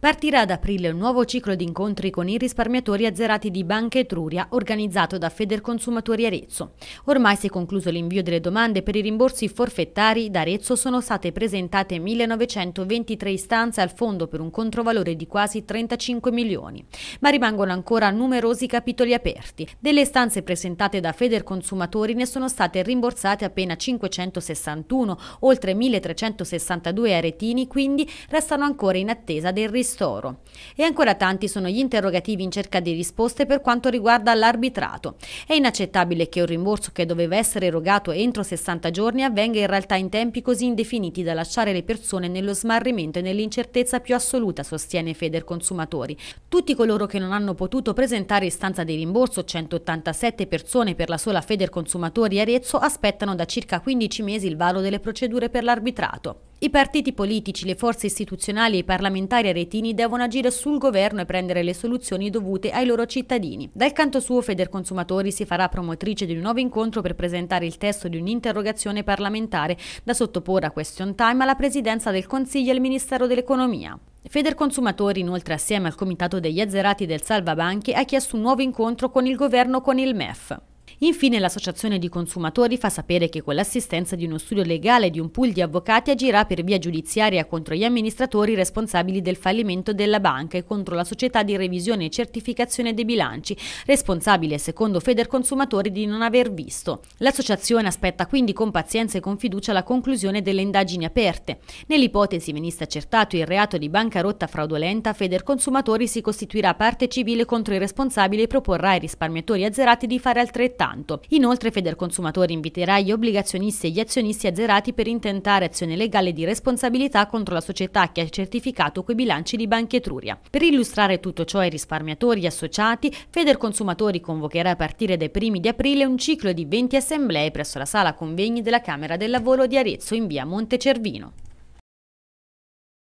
Partirà ad aprile un nuovo ciclo di incontri con i risparmiatori azzerati di Banca Etruria organizzato da Federconsumatori Arezzo. Ormai si è concluso l'invio delle domande per i rimborsi forfettari. Da Arezzo sono state presentate 1923 istanze al fondo per un controvalore di quasi 35 milioni, ma rimangono ancora numerosi capitoli aperti. Delle istanze presentate da Federconsumatori ne sono state rimborsate appena 561, oltre 1362 aretini, quindi restano ancora in attesa del risparmio ristoro. E ancora tanti sono gli interrogativi in cerca di risposte per quanto riguarda l'arbitrato. È inaccettabile che un rimborso che doveva essere erogato entro 60 giorni avvenga in realtà in tempi così indefiniti da lasciare le persone nello smarrimento e nell'incertezza più assoluta, sostiene Feder Consumatori. Tutti coloro che non hanno potuto presentare istanza di rimborso, 187 persone per la sola Feder Consumatori Arezzo, aspettano da circa 15 mesi il varo delle procedure per l'arbitrato. I partiti politici, le forze istituzionali e i parlamentari aretini devono agire sul governo e prendere le soluzioni dovute ai loro cittadini. Dal canto suo Federconsumatori si farà promotrice di un nuovo incontro per presentare il testo di un'interrogazione parlamentare da sottoporre a question time alla Presidenza del Consiglio e al Ministero dell'Economia. Federconsumatori, inoltre, assieme al Comitato degli Azzerati del Salvabanchi, ha chiesto un nuovo incontro con il governo con il MEF. Infine l'associazione di consumatori fa sapere che con l'assistenza di uno studio legale e di un pool di avvocati agirà per via giudiziaria contro gli amministratori responsabili del fallimento della banca e contro la società di revisione e certificazione dei bilanci, responsabile secondo Feder Consumatori di non aver visto. L'associazione aspetta quindi con pazienza e con fiducia la conclusione delle indagini aperte. Nell'ipotesi venisse accertato il reato di bancarotta fraudolenta, Feder Consumatori si costituirà parte civile contro i responsabili e proporrà ai risparmiatori azzerati di fare altrettanto tanto. Inoltre Federconsumatori inviterà gli obbligazionisti e gli azionisti azzerati per intentare azione legale di responsabilità contro la società che ha certificato quei bilanci di Banca Etruria. Per illustrare tutto ciò ai risparmiatori associati, Federconsumatori convocherà a partire dai primi di aprile un ciclo di 20 assemblee presso la sala convegni della Camera del Lavoro di Arezzo in via Monte Cervino.